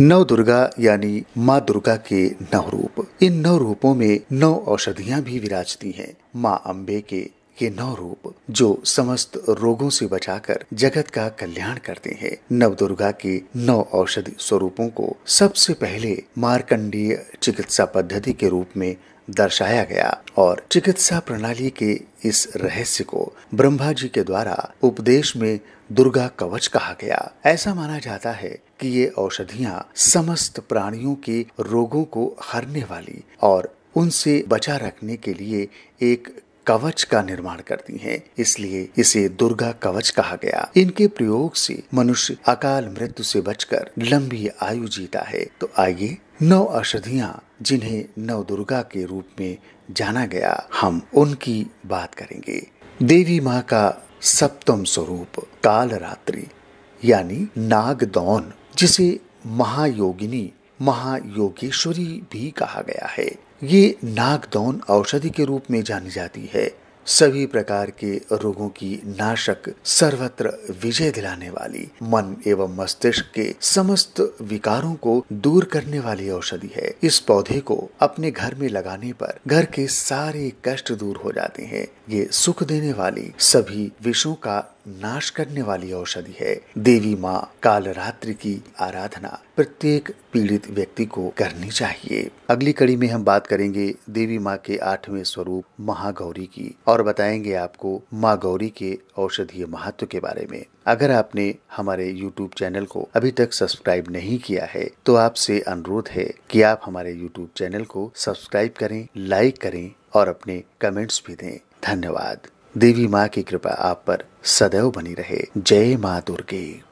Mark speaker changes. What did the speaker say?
Speaker 1: नव दुर्गा यानी माँ दुर्गा के नव रूप इन नव रूपों में नौ औषधिया भी विराजती हैं माँ अम्बे के ये नौ रूप जो समस्त रोगों से बचाकर जगत का कल्याण करते हैं नव दुर्गा के नौ औषधि स्वरूपों को सबसे पहले मार्कंडीय चिकित्सा पद्धति के रूप में दर्शाया गया और चिकित्सा प्रणाली के इस रहस्य को ब्रह्मा जी के द्वारा उपदेश में दुर्गा कवच कहा गया ऐसा माना जाता है कि ये औषधियाँ समस्त प्राणियों के रोगों को हरने वाली और उनसे बचा रखने के लिए एक कवच का निर्माण करती हैं इसलिए इसे दुर्गा कवच कहा गया इनके प्रयोग से मनुष्य अकाल मृत्यु से बचकर लंबी आयु जीता है तो आइए नौ औषधियाँ जिन्हें नव दुर्गा के रूप में जाना गया हम उनकी बात करेंगे देवी माँ का सप्तम स्वरूप काल रात्रि यानी नागदौन जिसे महायोगिनी महायोगेश्वरी भी कहा गया है ये नागदौन औषधि के रूप में जानी जाती है सभी प्रकार के रोगों की नाशक सर्वत्र विजय दिलाने वाली मन एवं मस्तिष्क के समस्त विकारों को दूर करने वाली औषधि है इस पौधे को अपने घर में लगाने पर घर के सारे कष्ट दूर हो जाते हैं ये सुख देने वाली सभी विषों का नाश करने वाली औषधि है देवी माँ काल रात्रि की आराधना प्रत्येक पीड़ित व्यक्ति को करनी चाहिए अगली कड़ी में हम बात करेंगे देवी माँ के आठवें स्वरूप महागौरी की और बताएंगे आपको माँ गौरी के औषधीय महत्व के बारे में अगर आपने हमारे YouTube चैनल को अभी तक सब्सक्राइब नहीं किया है तो आपसे अनुरोध है कि आप हमारे YouTube चैनल को सब्सक्राइब करें लाइक करें और अपने कमेंट्स भी दें धन्यवाद देवी माँ की कृपा आप पर सदैव बनी रहे जय माँ दुर्गे